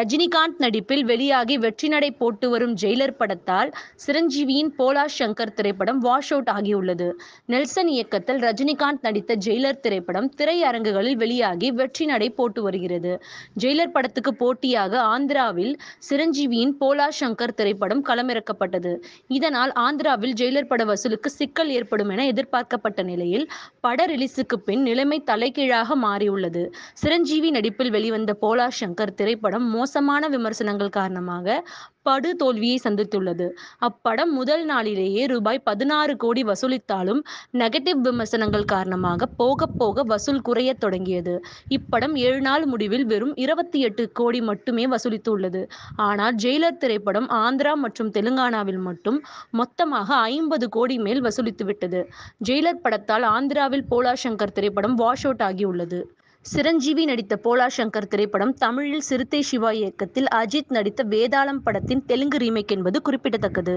ரஜினிகாந்த் நடிப்பில் வெளியாகி வெற்றி நடை போட்டு வரும் ஜெயிலர் படத்தால் சிரஞ்சீவியின் போலா சங்கர் திரைப்படம் வாஷ் அவுட் ஆகியுள்ளது நெல்சன் இயக்கத்தில் ரஜினிகாந்த் நடித்த ஜெயிலர் திரைப்படம் திரையரங்குகளில் வெளியாகி வெற்றி நடை போட்டு வருகிறது ஜெயிலர் படத்துக்கு போட்டியாக ஆந்திராவில் சிரஞ்சீவியின் போலா சங்கர் திரைப்படம் களமிறக்கப்பட்டது இதனால் ஆந்திராவில் ஜெயிலர் பட வசூலுக்கு சிக்கல் ஏற்படும் என எதிர்பார்க்கப்பட்ட நிலையில் பட ரிலீஸுக்கு பின் நிலைமை தலைகீழாக மாறியுள்ளது சிரஞ்சீவி நடிப்பில் வெளிவந்த போலா சங்கர் திரைப்படம் மோசமான விமர்சனங்கள் காரணமாக படு தோல்வியை சந்தித்துள்ளது அப்படம் முதல் நாளிலேயே ரூபாய் பதினாறு கோடி வசூலித்தாலும் நெகட்டிவ் விமர்சனங்கள் காரணமாக போக போக வசூல் குறைய தொடங்கியது இப்படம் ஏழு நாள் முடிவில் வெறும் இருபத்தி எட்டு கோடி மட்டுமே வசூலித்துள்ளது ஆனால் ஜெயிலர் திரைப்படம் ஆந்திரா மற்றும் தெலுங்கானாவில் மட்டும் மொத்தமாக ஐம்பது கோடி மேல் வசூலித்துவிட்டது ஜெயிலர் படத்தால் ஆந்திராவில் போலா சங்கர் திரைப்படம் வாஷ் அவுட் ஆகியுள்ளது சிரஞ்சீவி நடித்த போலா சங்கர் திரைப்படம் தமிழில் சிறுத்தை சிவா இயக்கத்தில் அஜித் நடித்த வேதாளம் படத்தின் தெலுங்கு ரீமேக் என்பது குறிப்பிடத்தக்கது